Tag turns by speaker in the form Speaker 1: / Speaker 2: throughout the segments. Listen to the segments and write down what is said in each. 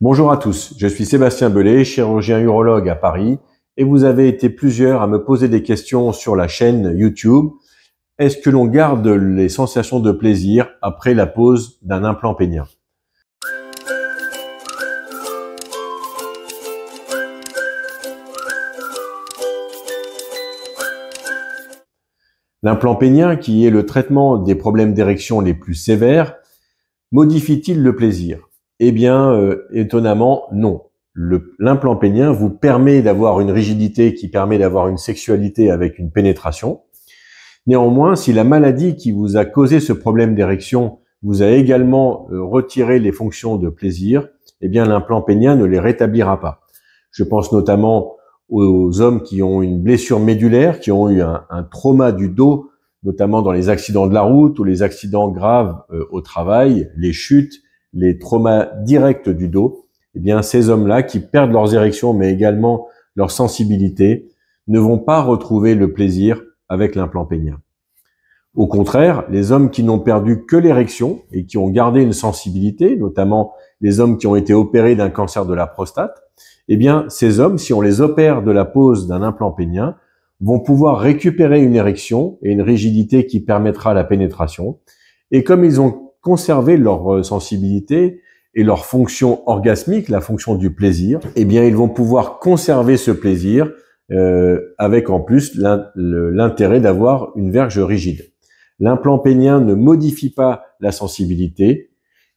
Speaker 1: Bonjour à tous, je suis Sébastien Belay, chirurgien urologue à Paris, et vous avez été plusieurs à me poser des questions sur la chaîne YouTube. Est-ce que l'on garde les sensations de plaisir après la pose d'un implant pénien L'implant pénien, qui est le traitement des problèmes d'érection les plus sévères, modifie-t-il le plaisir eh bien, euh, étonnamment, non. L'implant pénien vous permet d'avoir une rigidité qui permet d'avoir une sexualité avec une pénétration. Néanmoins, si la maladie qui vous a causé ce problème d'érection vous a également euh, retiré les fonctions de plaisir, eh bien l'implant pénien ne les rétablira pas. Je pense notamment aux hommes qui ont une blessure médulaire, qui ont eu un, trauma du dos, notamment dans les accidents de la route ou les accidents graves euh, au travail, les chutes, les traumas directs du dos, eh bien, ces hommes-là qui perdent leurs érections, mais également leur sensibilité, ne vont pas retrouver le plaisir avec l'implant pénien. Au contraire, les hommes qui n'ont perdu que l'érection et qui ont gardé une sensibilité, notamment les hommes qui ont été opérés d'un cancer de la prostate, eh bien, ces hommes, si on les opère de la pose d'un implant pénien, vont pouvoir récupérer une érection et une rigidité qui permettra la pénétration. Et comme ils ont conserver leur euh, sensibilité et leur fonction orgasmique, la fonction du plaisir, eh bien, ils vont pouvoir conserver ce plaisir euh, avec en plus l'intérêt d'avoir une verge rigide. L'implant pénien ne modifie pas la sensibilité,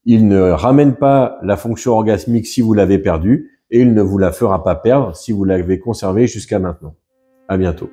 Speaker 1: il ne ramène pas la fonction orgasmique si vous l'avez perdue, et il ne vous la fera pas perdre si vous l'avez conservée jusqu'à maintenant. À bientôt.